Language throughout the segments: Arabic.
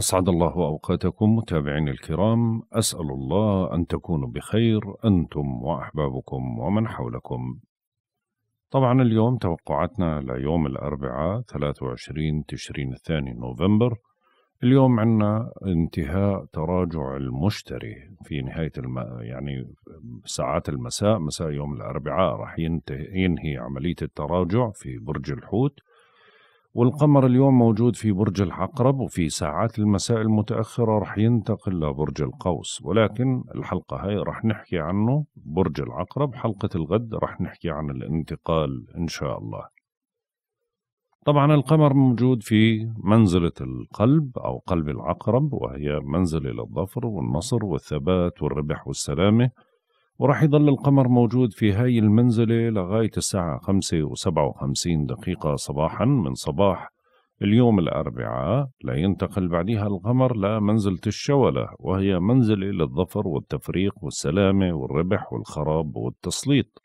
أسعد الله أوقاتكم متابعينا الكرام أسأل الله أن تكونوا بخير أنتم وأحبابكم ومن حولكم طبعا اليوم توقعاتنا ليوم الأربعاء 23 تشرين الثاني نوفمبر اليوم عندنا انتهاء تراجع المشتري في نهاية الم... يعني ساعات المساء مساء يوم الأربعاء راح ينتهي... ينهي عملية التراجع في برج الحوت والقمر اليوم موجود في برج العقرب وفي ساعات المساء المتأخرة رح ينتقل لبرج القوس ولكن الحلقة هاي رح نحكي عنه برج العقرب حلقة الغد رح نحكي عن الانتقال إن شاء الله طبعا القمر موجود في منزلة القلب أو قلب العقرب وهي منزلة للظفر والنصر والثبات والربح والسلامة وراح يضل القمر موجود في هاي المنزلة لغاية الساعة 5 و57 دقيقة صباحا من صباح اليوم الأربعاء لينتقل بعدها القمر لمنزلة الشولة وهي منزلة للظفر والتفريق والسلامة والربح والخراب والتسليط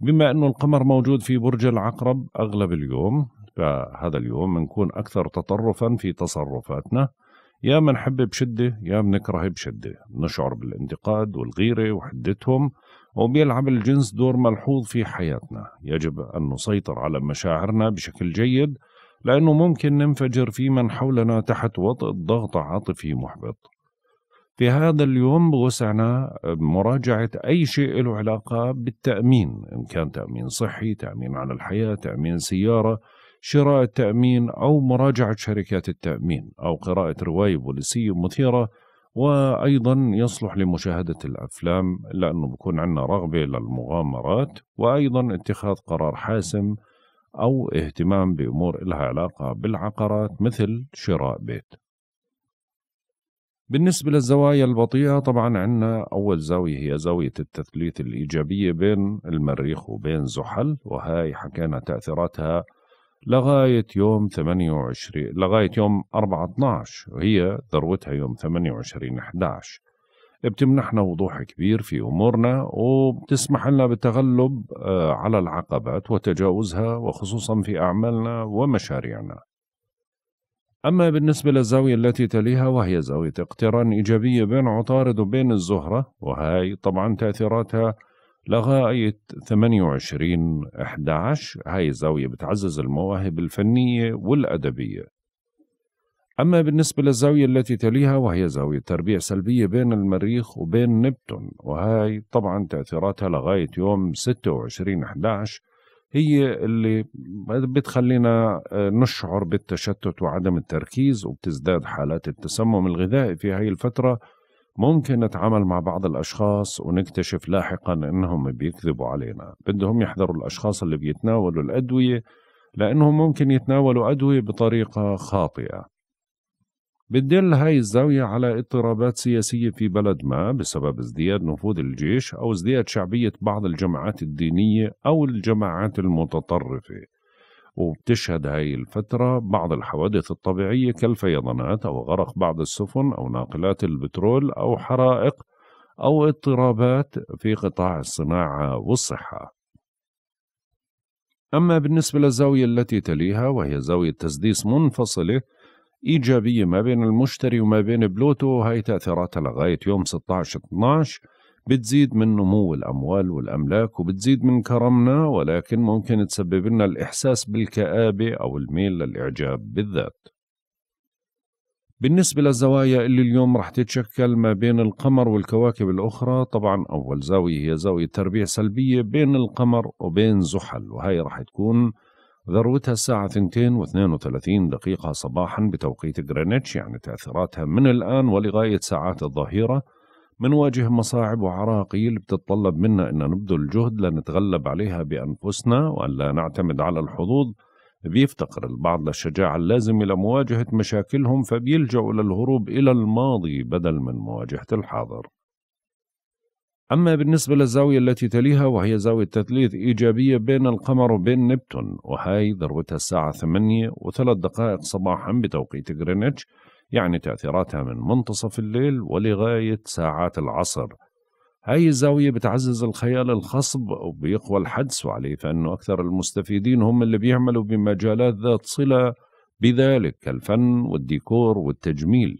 بما أنه القمر موجود في برج العقرب أغلب اليوم فهذا اليوم بنكون أكثر تطرفا في تصرفاتنا يا منحب بشدة يا منكره بشدة نشعر بالانتقاد والغيرة وحدتهم وبيلعب الجنس دور ملحوظ في حياتنا يجب أن نسيطر على مشاعرنا بشكل جيد لأنه ممكن ننفجر في من حولنا تحت وطء ضغط عاطفي محبط في هذا اليوم بوسعنا مراجعة أي شيء له علاقة بالتأمين إن كان تأمين صحي تأمين على الحياة تأمين سيارة شراء التأمين أو مراجعة شركات التأمين أو قراءة رواية بوليسية مثيرة وأيضا يصلح لمشاهدة الأفلام لأنه بكون عندنا رغبة للمغامرات وأيضا اتخاذ قرار حاسم أو اهتمام بأمور لها علاقة بالعقارات مثل شراء بيت بالنسبة للزوايا البطيئة طبعا عندنا أول زاوية هي زاوية التثليث الإيجابية بين المريخ وبين زحل وهاي حكينا تأثيراتها لغاية يوم 28 لغاية يوم 4 12 وهي ذروتها يوم 28 11 بتمنحنا وضوح كبير في أمورنا وبتسمح لنا بالتغلب آه، على العقبات وتجاوزها وخصوصا في أعمالنا ومشاريعنا أما بالنسبة للزاوية التي تليها وهي زاوية اقتران إيجابية بين عطارد وبين الزهرة وهي طبعا تأثيراتها لغاية 28 11 هاي الزاوية بتعزز المواهب الفنية والأدبية أما بالنسبة للزاوية التي تليها وهي زاوية تربيع سلبية بين المريخ وبين نبتون وهاي طبعا تأثيراتها لغاية يوم 26 11 هي اللي بتخلينا آه، نشعر بالتشتت وعدم التركيز وبتزداد حالات التسمم الغذائي في هاي الفترة ممكن نتعامل مع بعض الأشخاص ونكتشف لاحقا أنهم بيكذبوا علينا بدهم يحذروا الأشخاص اللي بيتناولوا الأدوية لأنهم ممكن يتناولوا أدوية بطريقة خاطئة بتدل هاي الزاوية على اضطرابات سياسية في بلد ما بسبب ازدياد نفوذ الجيش أو ازدياد شعبية بعض الجماعات الدينية أو الجماعات المتطرفة وبتشهد هاي الفترة بعض الحوادث الطبيعية كالفيضانات أو غرق بعض السفن أو ناقلات البترول أو حرائق أو اضطرابات في قطاع الصناعة والصحة أما بالنسبة للزاوية التي تليها وهي زاوية تسديس منفصلة إيجابية ما بين المشتري وما بين بلوتو هاي تأثيراتها لغاية يوم 16-12 بتزيد من نمو الأموال والأملاك وبتزيد من كرمنا ولكن ممكن تسبب لنا الإحساس بالكآبة أو الميل للإعجاب بالذات بالنسبة للزوايا اللي اليوم رح تتشكل ما بين القمر والكواكب الأخرى طبعا أول زاوية هي زاوية تربيع سلبية بين القمر وبين زحل وهي رح تكون ذروتها الساعة 2 و32 دقيقة صباحا بتوقيت غرينتش يعني تأثيراتها من الآن ولغاية ساعات الظهيرة منواجه مصاعب وعراقيل بتتطلب منا أن نبذل جهد لنتغلب عليها بأنفسنا وأن لا نعتمد على الحظوظ بيفتقر البعض للشجاعة اللازمة لمواجهة مشاكلهم فبيلجأوا للهروب إلى الماضي بدل من مواجهة الحاضر أما بالنسبة للزاوية التي تليها وهي زاوية تثليث إيجابية بين القمر وبين نبتون وهي ذروتها الساعة 8 وثلاث دقائق صباحا بتوقيت غرينتش يعني تأثيراتها من منتصف الليل ولغاية ساعات العصر هاي الزاوية بتعزز الخيال الخصب وبيقوى الحدس عليه فإنه أكثر المستفيدين هم اللي بيعملوا بمجالات ذات صلة بذلك كالفن والديكور والتجميل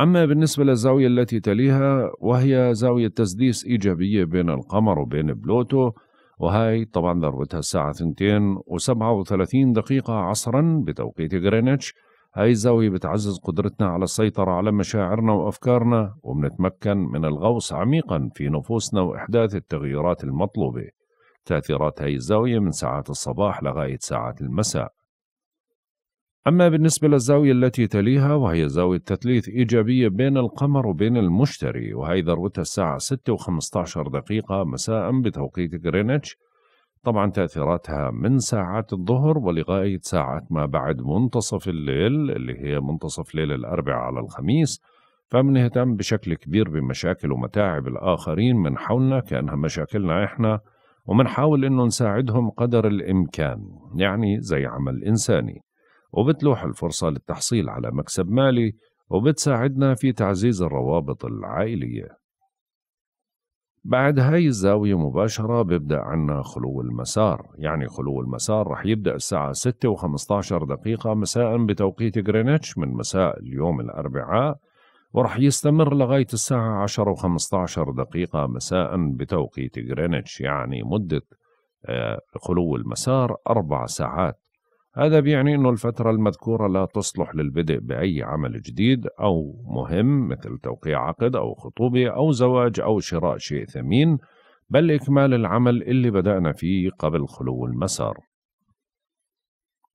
أما بالنسبة للزاوية التي تليها وهي زاوية تسديس إيجابية بين القمر وبين بلوتو وهاي طبعا ذروتها الساعة 2 و37 دقيقة عصرا بتوقيت غرينتش هاي الزاوية بتعزز قدرتنا على السيطرة على مشاعرنا وأفكارنا وبنتمكن من الغوص عميقا في نفوسنا وإحداث التغييرات المطلوبة تأثيرات هاي الزاوية من ساعات الصباح لغاية ساعات المساء أما بالنسبة للزاوية التي تليها وهي زاوية تثليث إيجابية بين القمر وبين المشتري وهي ذروتها الساعة 6 و15 دقيقة مساء بتوقيت غرينتش طبعا تأثيراتها من ساعات الظهر ولغاية ساعات ما بعد منتصف الليل اللي هي منتصف ليل الأربعاء على الخميس فمنهتم بشكل كبير بمشاكل ومتاعب الآخرين من حولنا كأنها مشاكلنا إحنا ومنحاول إنه نساعدهم قدر الإمكان يعني زي عمل إنساني وبتلوح الفرصة للتحصيل على مكسب مالي وبتساعدنا في تعزيز الروابط العائلية بعد هاي الزاوية مباشرة بيبدأ عنا خلو المسار يعني خلو المسار رح يبدأ الساعة 6 و15 دقيقة مساء بتوقيت غرينتش من مساء اليوم الأربعاء ورح يستمر لغاية الساعة 10 و15 دقيقة مساء بتوقيت غرينتش يعني مدة آه، خلو المسار أربع ساعات هذا بيعني أنه الفترة المذكورة لا تصلح للبدء بأي عمل جديد أو مهم مثل توقيع عقد أو خطوبة أو زواج أو شراء شيء ثمين بل إكمال العمل اللي بدأنا فيه قبل خلو المسار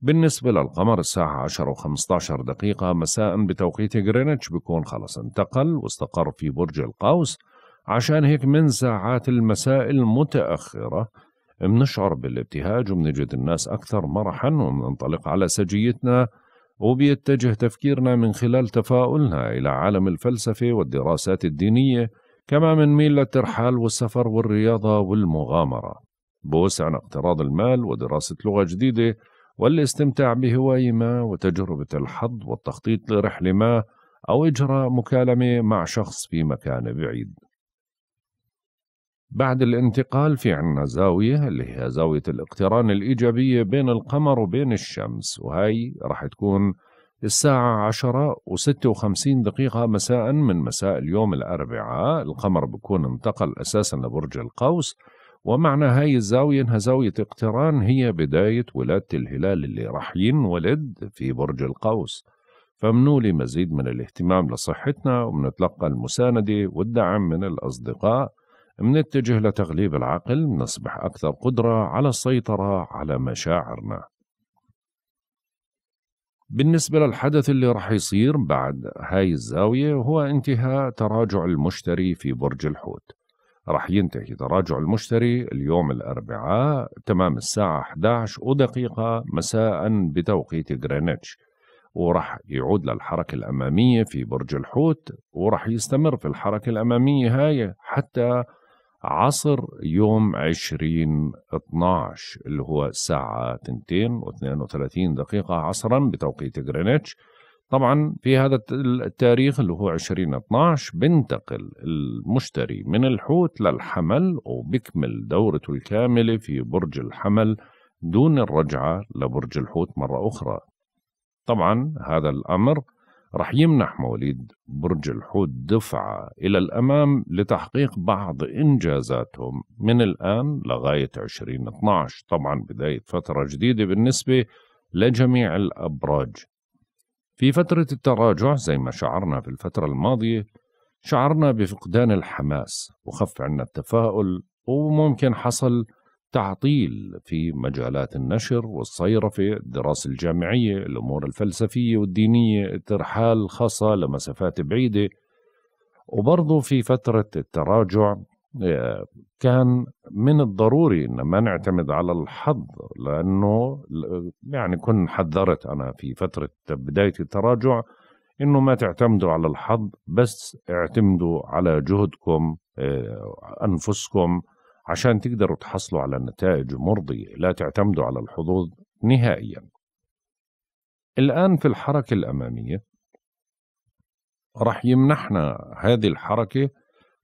بالنسبة للقمر الساعة 10 و 15 دقيقة مساء بتوقيت غرينتش بيكون خلص انتقل واستقر في برج القوس عشان هيك من ساعات المساء المتأخرة بنشعر بالابتهاج وبنجد الناس أكثر مرحا وبننطلق على سجيتنا وبيتجه تفكيرنا من خلال تفاؤلنا إلى عالم الفلسفة والدراسات الدينية كما منميل للترحال والسفر والرياضة والمغامرة بوسعنا اقتراض المال ودراسة لغة جديدة والاستمتاع بهواية ما وتجربة الحظ والتخطيط لرحلة ما أو إجراء مكالمة مع شخص في مكان بعيد بعد الانتقال في عنا زاوية اللي هي زاوية الاقتران الإيجابية بين القمر وبين الشمس وهي راح تكون الساعة 10 و56 دقيقة مساء من مساء اليوم الأربعاء القمر بكون انتقل أساسا لبرج القوس ومعنى هاي الزاوية إنها زاوية اقتران هي بداية ولادة الهلال اللي راح ينولد في برج القوس فمنولي مزيد من الاهتمام لصحتنا وبنتلقى المساندة والدعم من الأصدقاء منتجه لتغليب العقل نصبح أكثر قدرة على السيطرة على مشاعرنا بالنسبة للحدث اللي راح يصير بعد هاي الزاوية هو انتهاء تراجع المشتري في برج الحوت راح ينتهي تراجع المشتري اليوم الأربعاء تمام الساعة 11 ودقيقة مساء بتوقيت غرينتش وراح يعود للحركة الأمامية في برج الحوت وراح يستمر في الحركة الأمامية هاي حتى عصر يوم 20 12 اللي هو الساعة 2 و32 دقيقة عصرا بتوقيت غرينتش طبعا في هذا التاريخ اللي هو 20 12 بنتقل المشتري من الحوت للحمل وبكمل دورته الكاملة في برج الحمل دون الرجعة لبرج الحوت مرة أخرى طبعا هذا الأمر رح يمنح مواليد برج الحوت دفعة إلى الأمام لتحقيق بعض إنجازاتهم من الآن لغاية 2012 طبعا بداية فترة جديدة بالنسبة لجميع الأبراج في فترة التراجع زي ما شعرنا في الفترة الماضية شعرنا بفقدان الحماس وخف عنا التفاؤل وممكن حصل تعطيل في مجالات النشر والصيرفة الدراسة الجامعية الأمور الفلسفية والدينية الترحال خاصة لمسافات بعيدة وبرضه في فترة التراجع آه، كان من الضروري ان ما نعتمد على الحظ لانه يعني كنت حذرت انا في فتره بدايه التراجع انه ما تعتمدوا على الحظ بس اعتمدوا على جهدكم آه، انفسكم عشان تقدروا تحصلوا على نتائج مرضية لا تعتمدوا على الحظوظ نهائيا الآن في الحركة الأمامية رح يمنحنا هذه الحركة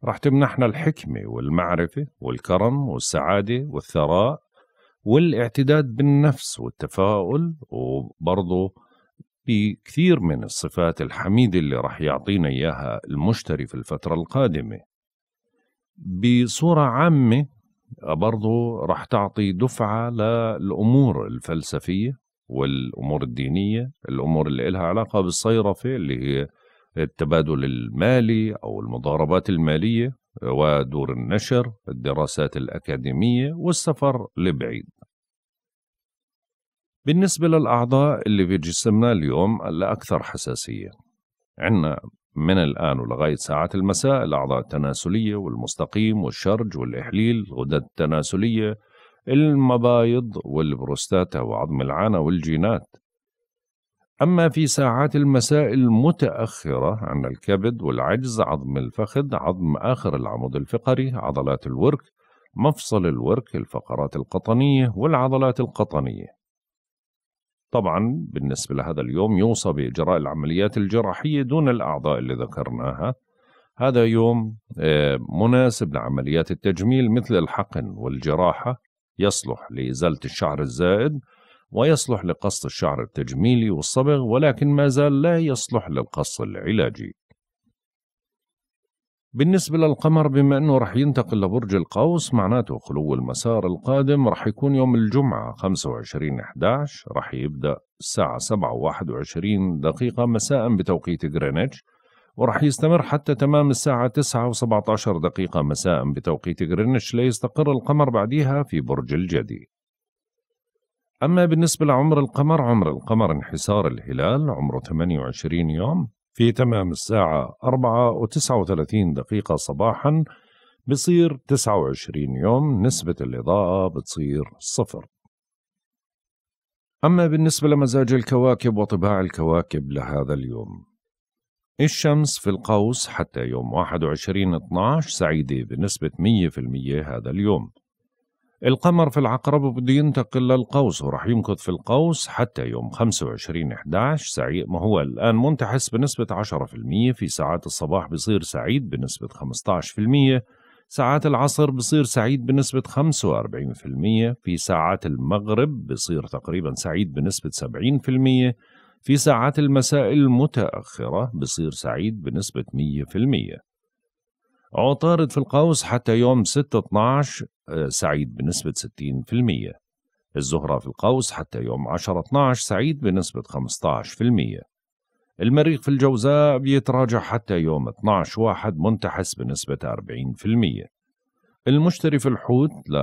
رح تمنحنا الحكمة والمعرفة والكرم والسعادة والثراء والاعتداد بالنفس والتفاؤل وبرضه بكثير من الصفات الحميدة اللي رح يعطينا إياها المشتري في الفترة القادمة بصورة عامة برضو رح تعطي دفعة للأمور الفلسفية والأمور الدينية الأمور اللي لها علاقة بالصيرفة اللي هي التبادل المالي أو المضاربات المالية ودور النشر الدراسات الأكاديمية والسفر لبعيد بالنسبة للأعضاء اللي في جسمنا اليوم الأكثر حساسية عندنا من الآن ولغاية ساعات المساء الأعضاء التناسلية والمستقيم والشرج والإحليل الغدد التناسلية المبايض والبروستاتا وعظم العانة والجينات أما في ساعات المساء المتأخرة عن الكبد والعجز عظم الفخذ عظم آخر العمود الفقري عضلات الورك مفصل الورك الفقرات القطنية والعضلات القطنية طبعا بالنسبة لهذا اليوم يوصى بإجراء العمليات الجراحية دون الأعضاء اللي ذكرناها هذا يوم آه، مناسب لعمليات التجميل مثل الحقن والجراحة يصلح لإزالة الشعر الزائد ويصلح لقص الشعر التجميلي والصبغ ولكن ما زال لا يصلح للقص العلاجي بالنسبة للقمر بما أنه رح ينتقل لبرج القوس معناته خلو المسار القادم رح يكون يوم الجمعة 25/11 رح يبدأ الساعة 7:21 دقيقة مساء بتوقيت غرينتش ورح يستمر حتى تمام الساعة 9 و17 دقيقة مساء بتوقيت غرينتش ليستقر القمر بعديها في برج الجدي أما بالنسبة لعمر القمر عمر القمر انحسار الهلال عمره 28 يوم في تمام الساعة 4 و 39 دقيقة صباحا بصير 29 يوم نسبة الإضاءة بتصير صفر أما بالنسبة لمزاج الكواكب وطباع الكواكب لهذا اليوم الشمس في القوس حتى يوم 21 12 سعيدة بنسبة 100% هذا اليوم القمر في العقرب بده ينتقل للقوس وراح يمكث في القوس حتى يوم 25 11 سعيد ما هو الآن منتحس بنسبة 10% في ساعات الصباح بصير سعيد بنسبة 15% ساعات العصر بصير سعيد بنسبة 45% في ساعات المغرب بصير تقريبا سعيد بنسبة 70% في ساعات المساء المتأخرة بصير سعيد بنسبة 100% عطارد في القوس حتى يوم 6/12 آه، سعيد بنسبة 60% الزهرة في القوس حتى يوم 10/12 سعيد بنسبة 15% المريخ في الجوزاء بيتراجع حتى يوم 12 واحد منتحس بنسبة 40% المشتري في الحوت ل...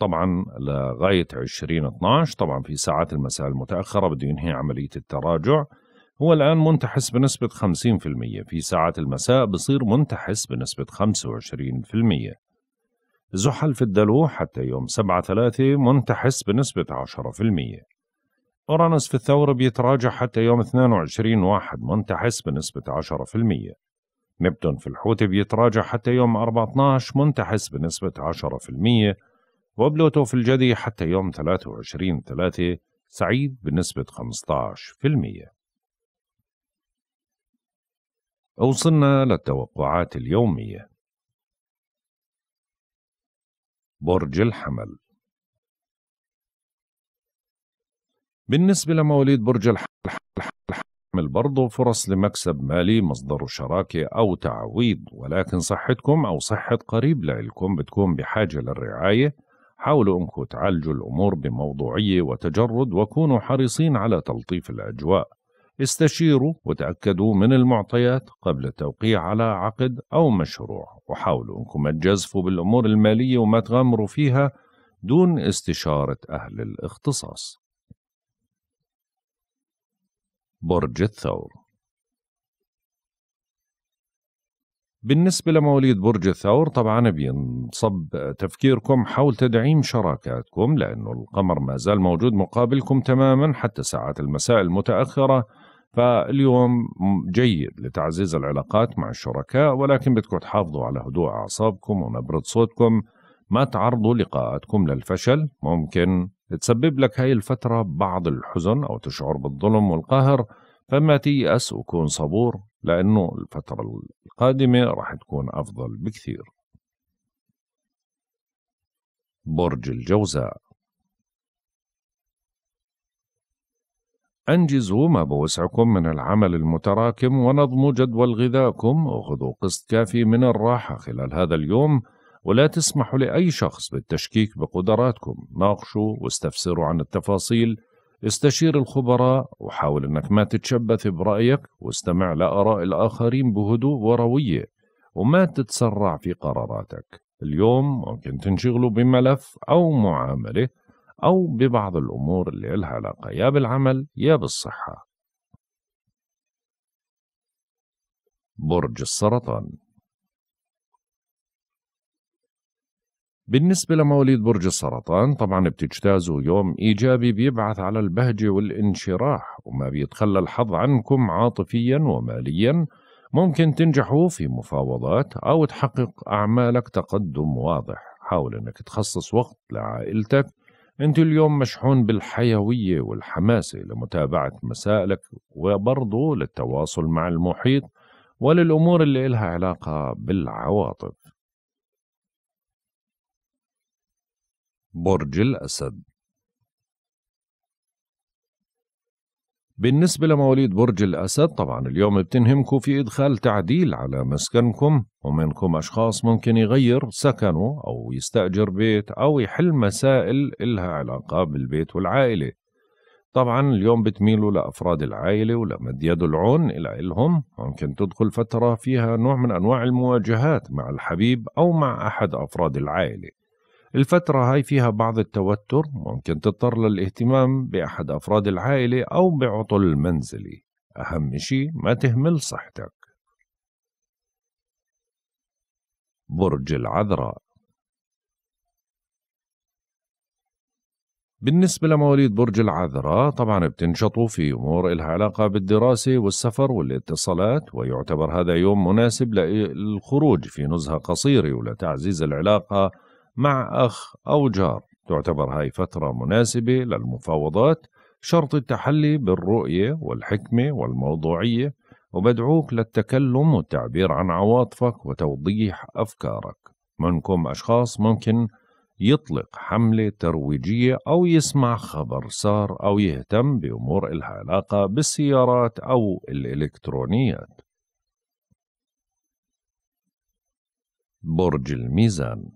طبعا لغاية 20 12 طبعا في ساعات المساء المتأخرة بده ينهي عملية التراجع هو الآن منتحس بنسبة 50% في ساعات المساء بصير منتحس بنسبة 25% زحل في الدلو حتى يوم 7 3 منتحس بنسبة 10% أورانوس في الثور بيتراجع حتى يوم 22 واحد منتحس بنسبة 10% نبتون في الحوت بيتراجع حتى يوم أربعة 12 منتحس بنسبة 10% وبلوتو في الجدي حتى يوم 23 3 سعيد بنسبة 15% وصلنا للتوقعات اليومية برج الحمل بالنسبة لمواليد برج الحمل برضو فرص لمكسب مالي مصدر شراكة أو تعويض ولكن صحتكم أو صحة قريب لإلكم بتكون بحاجة للرعاية حاولوا أنكم تعالجوا الأمور بموضوعية وتجرد وكونوا حريصين على تلطيف الأجواء استشيروا وتأكدوا من المعطيات قبل التوقيع على عقد أو مشروع وحاولوا أنكم تجزفوا بالأمور المالية وما تغامروا فيها دون استشارة أهل الاختصاص برج الثور بالنسبة لمواليد برج الثور طبعا بينصب تفكيركم حول تدعيم شراكاتكم لأنه القمر ما زال موجود مقابلكم تماما حتى ساعات المساء المتأخرة فاليوم جيد لتعزيز العلاقات مع الشركاء ولكن بدكم تحافظوا على هدوء أعصابكم ونبرة صوتكم ما تعرضوا لقاءاتكم للفشل ممكن تسبب لك هاي الفترة بعض الحزن أو تشعر بالظلم والقهر فما تيأس وكون صبور لأنه الفترة القادمة راح تكون أفضل بكثير برج الجوزاء أنجزوا ما بوسعكم من العمل المتراكم ونظموا جدول غذائكم وخذوا قسط كافي من الراحة خلال هذا اليوم ولا تسمحوا لأي شخص بالتشكيك بقدراتكم ناقشوا واستفسروا عن التفاصيل استشير الخبراء وحاول أنك ما تتشبث برأيك واستمع لآراء الآخرين بهدوء وروية وما تتسرع في قراراتك اليوم ممكن تنشغلوا بملف أو معاملة أو ببعض الأمور اللي إلها علاقة يا بالعمل يا بالصحة برج السرطان بالنسبة لمواليد برج السرطان طبعا بتجتازوا يوم إيجابي بيبعث على البهجة والانشراح وما بيتخلى الحظ عنكم عاطفيا وماليا ممكن تنجحوا في مفاوضات أو تحقق أعمالك تقدم واضح حاول أنك تخصص وقت لعائلتك أنت اليوم مشحون بالحيوية والحماسة لمتابعة مسائلك وبرضه للتواصل مع المحيط وللأمور اللي إلها علاقة بالعواطف برج الأسد بالنسبة لمواليد برج الأسد طبعا اليوم بتنهمكم في إدخال تعديل على مسكنكم ومنكم أشخاص ممكن يغير سكنه أو يستأجر بيت أو يحل مسائل إلها علاقة بالبيت والعائلة طبعا اليوم بتميلوا لأفراد العائلة ولمد يد العون إلى إلهم ممكن تدخل فترة فيها نوع من أنواع المواجهات مع الحبيب أو مع أحد أفراد العائلة الفترة هاي فيها بعض التوتر ممكن تضطر للاهتمام بأحد أفراد العائلة أو بعطل منزلي أهم شيء ما تهمل صحتك برج العذراء بالنسبة لمواليد برج العذراء طبعا بتنشطوا في أمور إلها علاقة بالدراسة والسفر والاتصالات ويعتبر هذا يوم مناسب للخروج في نزهة قصيرة ولتعزيز العلاقة مع أخ أو جار تعتبر هاي فترة مناسبة للمفاوضات شرط التحلي بالرؤية والحكمة والموضوعية وبدعوك للتكلم والتعبير عن عواطفك وتوضيح أفكارك منكم أشخاص ممكن يطلق حملة ترويجية أو يسمع خبر سار أو يهتم بأمور إلها علاقة بالسيارات أو الإلكترونيات برج الميزان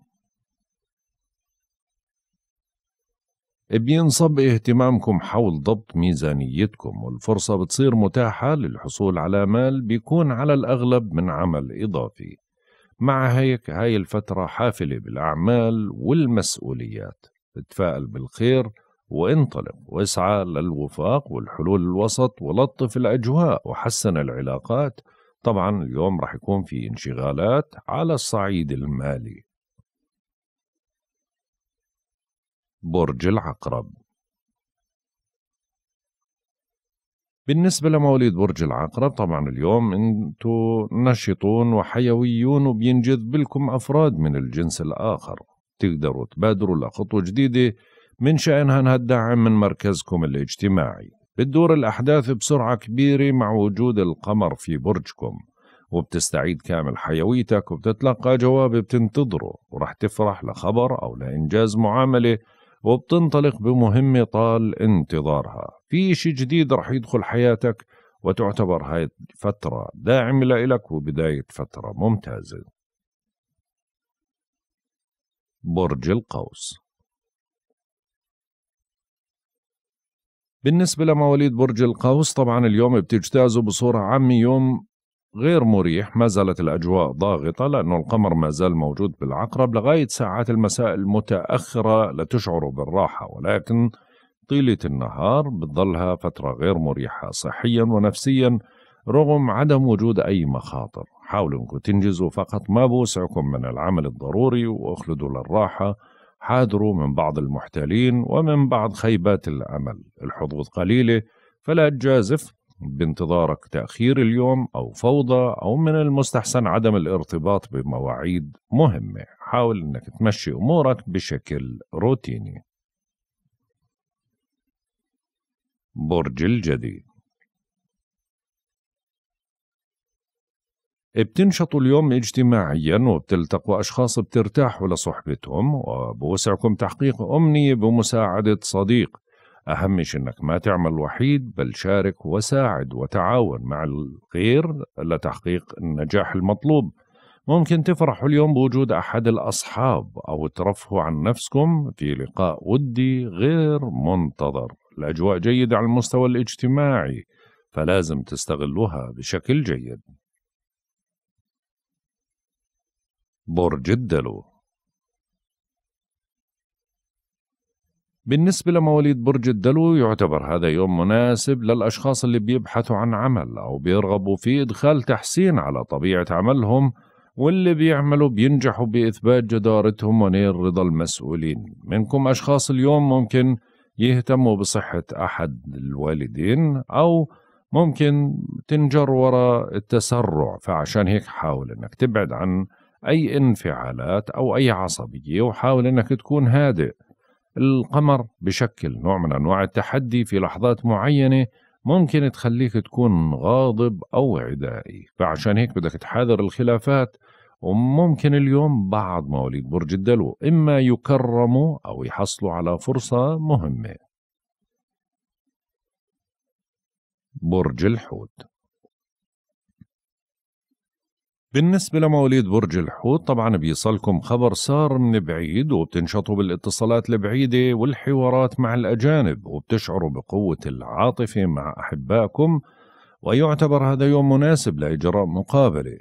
بينصب اهتمامكم حول ضبط ميزانيتكم والفرصة بتصير متاحة للحصول على مال بيكون على الأغلب من عمل إضافي مع هيك هاي الفترة حافلة بالأعمال والمسؤوليات اتفائل بالخير وانطلق واسعى للوفاق والحلول الوسط ولطف الأجواء وحسن العلاقات طبعا اليوم رح يكون في انشغالات على الصعيد المالي برج العقرب بالنسبة لمواليد برج العقرب طبعا اليوم انتوا نشطون وحيويون وبينجذب لكم أفراد من الجنس الآخر تقدروا تبادروا لخطوة جديدة من شأنها انها الدعم من مركزكم الاجتماعي بتدور الأحداث بسرعة كبيرة مع وجود القمر في برجكم وبتستعيد كامل حيويتك وبتتلقى جواب بتنتظره ورح تفرح لخبر أو لإنجاز معاملة وبتنطلق بمهمة طال انتظارها في شيء جديد رح يدخل حياتك وتعتبر هاي الفترة داعمة لإلك وبداية فترة ممتازة برج القوس بالنسبة لمواليد برج القوس طبعا اليوم بتجتازوا بصورة عامة يوم غير مريح ما زالت الأجواء ضاغطة لأنه القمر ما زال موجود بالعقرب لغاية ساعات المساء المتأخرة لتشعر بالراحة ولكن طيلة النهار بتظلها فترة غير مريحة صحيا ونفسيا رغم عدم وجود أي مخاطر حاولوا أنكم تنجزوا فقط ما بوسعكم من العمل الضروري واخلدوا للراحة حاذروا من بعض المحتالين ومن بعض خيبات الأمل الحظوظ قليلة فلا تجازف بانتظارك تأخير اليوم أو فوضى أو من المستحسن عدم الارتباط بمواعيد مهمة حاول أنك تمشي أمورك بشكل روتيني برج الجدي بتنشطوا اليوم اجتماعيا وبتلتقوا أشخاص بترتاحوا لصحبتهم وبوسعكم تحقيق أمنية بمساعدة صديق أهم شيء أنك ما تعمل وحيد بل شارك وساعد وتعاون مع الغير لتحقيق النجاح المطلوب ممكن تفرحوا اليوم بوجود أحد الأصحاب أو ترفهوا عن نفسكم في لقاء ودي غير منتظر الأجواء جيدة على المستوى الاجتماعي فلازم تستغلوها بشكل جيد برج الدلو بالنسبة لمواليد برج الدلو يعتبر هذا يوم مناسب للأشخاص اللي بيبحثوا عن عمل أو بيرغبوا في إدخال تحسين على طبيعة عملهم واللي بيعملوا بينجحوا بإثبات جدارتهم ونيل رضا المسؤولين منكم أشخاص اليوم ممكن يهتموا بصحة أحد الوالدين أو ممكن تنجر وراء التسرع فعشان هيك حاول أنك تبعد عن أي انفعالات أو أي عصبية وحاول أنك تكون هادئ القمر بشكل نوع من أنواع التحدي في لحظات معينة ممكن تخليك تكون غاضب أو عدائي فعشان هيك بدك تحاذر الخلافات وممكن اليوم بعض مواليد برج الدلو إما يكرموا أو يحصلوا على فرصة مهمة برج الحوت بالنسبة لمواليد برج الحوت طبعا بيصلكم خبر سار من بعيد وبتنشطوا بالاتصالات البعيدة والحوارات مع الأجانب وبتشعروا بقوة العاطفة مع أحبائكم ويعتبر هذا يوم مناسب لإجراء مقابلة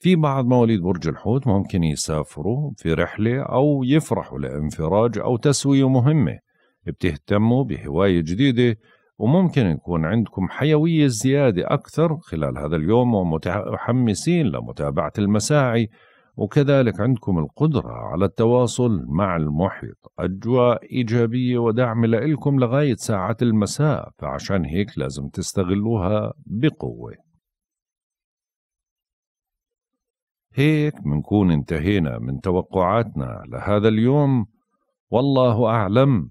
في بعض مواليد برج الحوت ممكن يسافروا في رحلة أو يفرحوا لانفراج أو تسوية مهمة بتهتموا بهواية جديدة وممكن يكون عندكم حيوية زيادة أكثر خلال هذا اليوم ومتحمسين لمتابعة المساعي وكذلك عندكم القدرة على التواصل مع المحيط أجواء إيجابية ودعم لإلكم لغاية ساعات المساء فعشان هيك لازم تستغلوها بقوة هيك منكون انتهينا من توقعاتنا لهذا اليوم والله أعلم